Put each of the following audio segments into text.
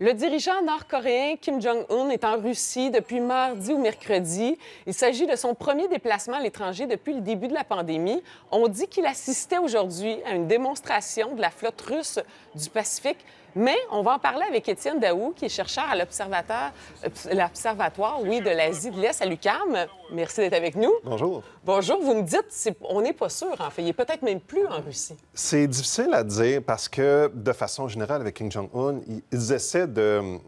Le dirigeant nord-coréen Kim Jong-un est en Russie depuis mardi ou mercredi. Il s'agit de son premier déplacement à l'étranger depuis le début de la pandémie. On dit qu'il assistait aujourd'hui à une démonstration de la flotte russe du Pacifique. Mais on va en parler avec Étienne Daou, qui est chercheur à euh, l'Observatoire oui, de l'Asie de l'Est à l'UQAM. Merci d'être avec nous. Bonjour. Bonjour. Vous me dites, on n'est pas sûr, en fait. Il est peut-être même plus en Russie. C'est difficile à dire parce que, de façon générale, avec Kim Jong-un, ils essaient de,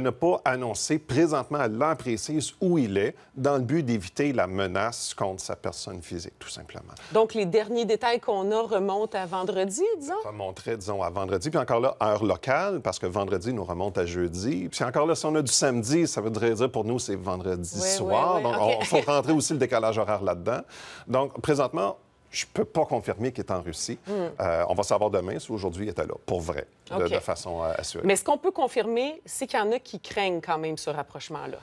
ne pas annoncer présentement à l'heure précise où il est, dans le but d'éviter la menace contre sa personne physique, tout simplement. Donc, les derniers détails qu'on a remontent à vendredi, disons? Remonterait, disons, à vendredi. Puis encore là, heure locale, parce que vendredi nous remonte à jeudi. Puis encore là, si on a du samedi, ça voudrait dire pour nous, c'est vendredi soir. Donc, il faut rentrer aussi le décalage horaire là-dedans. Donc, présentement, je ne peux pas confirmer qu'il est en Russie. Hmm. Euh, on va savoir demain si aujourd'hui il était là, pour vrai, de, façon euh, assurée. Mais ce qu'on peut confirmer, c'est qu'il y en a qui craignent quand même ce rapprochement-là.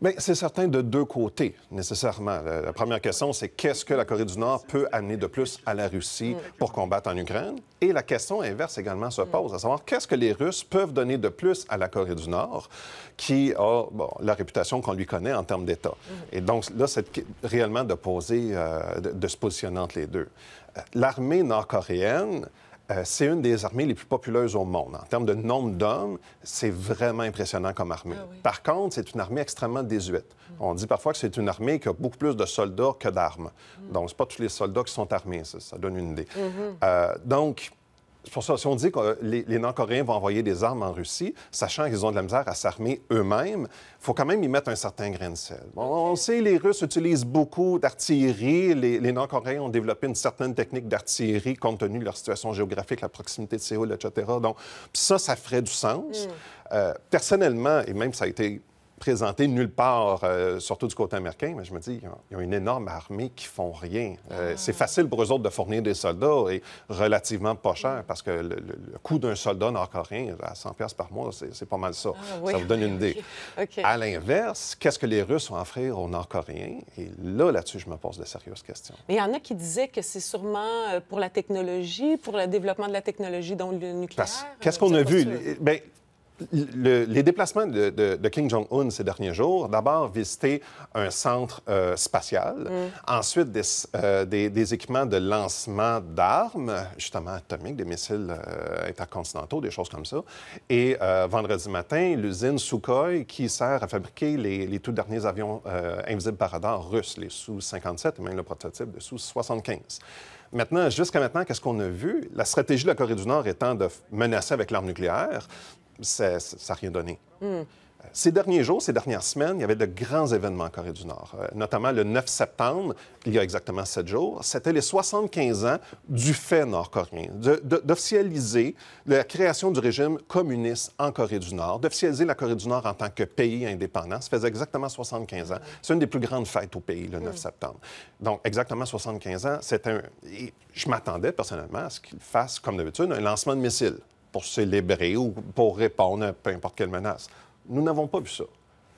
Mais c'est certain de deux côtés, nécessairement. La première question, c'est qu'est-ce que la Corée du Nord peut amener de plus à la Russie mm. pour combattre en Ukraine? Et la question inverse également se pose, à savoir qu'est-ce que les Russes peuvent donner de plus à la Corée du Nord, qui a la réputation qu'on lui connaît en termes d'État. Mm. Et donc, là, c'est réellement de poser, euh, de, de se positionner entre les deux. Euh, l'armée nord-coréenne euh, c'est une des armées les plus populeuses au monde. En termes de nombre d'hommes, c'est vraiment impressionnant comme armée. Ah Par contre, c'est une armée extrêmement désuète. Mm. On dit parfois que c'est une armée qui a beaucoup plus de soldats que d'armes. Mm. Donc, ce pas tous les soldats qui sont armés, ça, donne une idée. Mm-hmm. Euh, donc, pour ça, si on dit que euh, les, les Nord-Coréens vont envoyer des armes en Russie, sachant qu'ils ont de la misère à s'armer eux-mêmes, il faut quand même y mettre un certain grain de sel. on sait que les Russes utilisent beaucoup d'artillerie. Les, les Nord-Coréens ont développé une certaine technique d'artillerie compte tenu de leur situation géographique, la proximité de Séoul, etc. Donc, ça, ça ferait du sens. Mm. Euh, personnellement, et même ça a été présenté nulle part, euh, surtout du côté américain, mais je me dis, ils ont, une énorme armée qui font rien. Euh, ah. C'est facile pour eux autres de fournir des soldats et relativement pas cher, parce que le, coût d'un soldat nord-coréen à 100 par mois, c'est pas mal ça. Ah ça vous donne une idée. À l'inverse, qu'est-ce que les Russes vont offrir aux Nord-Coréens? Et là, là-dessus, je me pose de sérieuses questions. Mais il y en a qui disaient que c'est sûrement euh, pour la technologie, pour le développement de la technologie, dont le nucléaire. Qu'est-ce qu'on a vu? Bien, les déplacements de, de, Kim Jong-un ces derniers jours, d'abord visiter un centre euh, spatial, mm. ensuite euh, des, équipements de lancement d'armes, justement atomiques, des missiles euh, intercontinentaux, des choses comme ça. Et vendredi matin, l'usine Sukhoi qui sert à fabriquer les, les tout derniers avions invisibles par radar russes, les Su-57 et même le prototype de Su-75. Maintenant, jusqu'à maintenant, qu'est-ce qu'on a vu? La stratégie de la Corée du Nord étant de menacer avec l'arme nucléaire, ça n'a rien donné. Euh, ces derniers jours, ces dernières semaines, il y avait de grands événements en Corée du Nord, euh, notamment le 9 septembre, il y a exactement sept jours. C'était les 75 ans du fait nord-coréen, d'officialiser la création du régime communiste en Corée du Nord, d'officialiser la Corée du Nord en tant que pays indépendant. Ça faisait exactement 75 ans. C'est une des plus grandes fêtes au pays, le 9 mm. septembre. Donc, exactement 75 ans, c'est un... je m'attendais personnellement à ce qu'il fasse, comme d'habitude, un lancement de missiles pour célébrer ou pour répondre à peu importe quelle menace. Nous n'avons pas vu ça.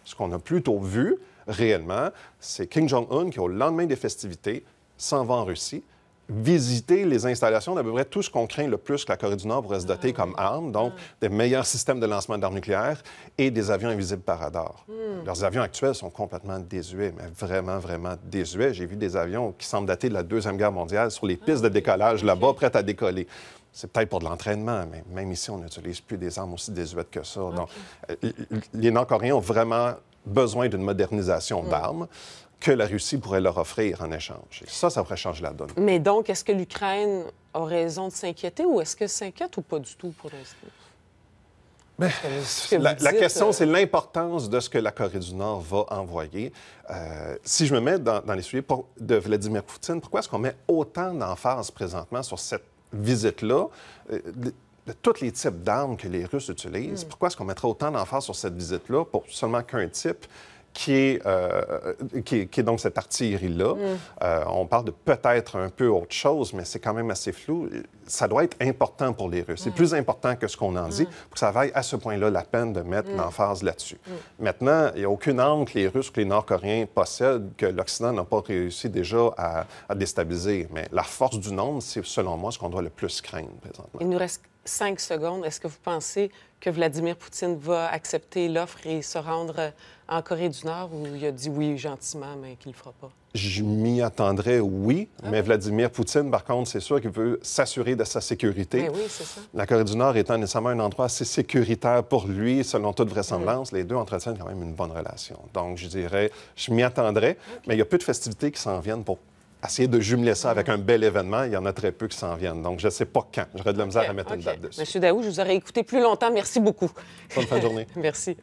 Ce qu'on a plutôt vu réellement, c'est Kim Jong-un qui, au lendemain des festivités, s'en va en Russie, visiter les installations d'à peu près tout ce qu'on craint le plus que la Corée du Nord pourrait se doter ah. comme arme, donc ah. des meilleurs systèmes de lancement d'armes nucléaires et des avions invisibles par radar. Hmm. Leurs avions actuels sont complètement désuets, mais vraiment, vraiment désuets. J'ai vu des avions qui semblent dater de la Deuxième Guerre mondiale sur les ah, pistes de décollage là-bas, prêtes à décoller c'est peut-être pour de l'entraînement, mais même ici, on n'utilise plus des armes aussi désuètes que ça. Donc, euh, les Nord-Coréens ont vraiment besoin d'une modernisation mm. d'armes que la Russie pourrait leur offrir en échange. Et ça, ça pourrait changer la donne. Mais donc, est-ce que l'Ukraine a raison de s'inquiéter ou est-ce que s'inquiète ou pas du tout pour l'instant? Bien, la, question, euh, c'est l'importance de ce que la Corée du Nord va envoyer. Euh, si je me mets dans, les sujets de Vladimir Poutine, pourquoi est-ce qu'on met autant d'emphase présentement sur cette visite-là, euh, de tous les types d'armes que les Russes utilisent, hmm. pourquoi est-ce qu'on mettra autant d'enfants sur cette visite-là pour seulement qu'un type euh, qui est, qui, donc cette artillerie-là. Mm. Euh, on parle de peut-être un peu autre chose, mais c'est quand même assez flou. Ça doit être important pour les Russes. C'est mm. plus important que ce qu'on en dit mm. pour que ça vaille à ce point-là la peine de mettre l'emphase là-dessus. Maintenant, il n'y a aucune arme que les Russes ou que les Nord-Coréens possèdent que l'Occident n'a pas réussi déjà à, à, déstabiliser. Mais la force du nombre, c'est selon moi ce qu'on doit le plus craindre présentement. Il nous reste cinq secondes, est-ce que vous pensez que Vladimir Poutine va accepter l'offre et se rendre euh, en Corée du Nord ou il a dit oui gentiment, mais qu'il ne le fera pas? Je m'y attendrais, oui, ah. mais Vladimir Poutine, par contre, c'est sûr qu'il veut s'assurer de sa sécurité. Ben oui, c'est ça. La Corée du Nord étant nécessairement un endroit assez sécuritaire pour lui, selon toute vraisemblance, mhm. les deux entretiennent quand même une bonne relation. Donc, je dirais, je m'y attendrais, mais il y a peu de festivités qui s'en viennent pour essayer de jumeler ça avec un bel événement. Il y en a très peu qui s'en viennent. Donc, je ne sais pas quand. J'aurais de la misère à mettre une date dessus. Monsieur Daou, je vous aurais écouté plus longtemps. Merci beaucoup. Bonne fin de journée. Merci.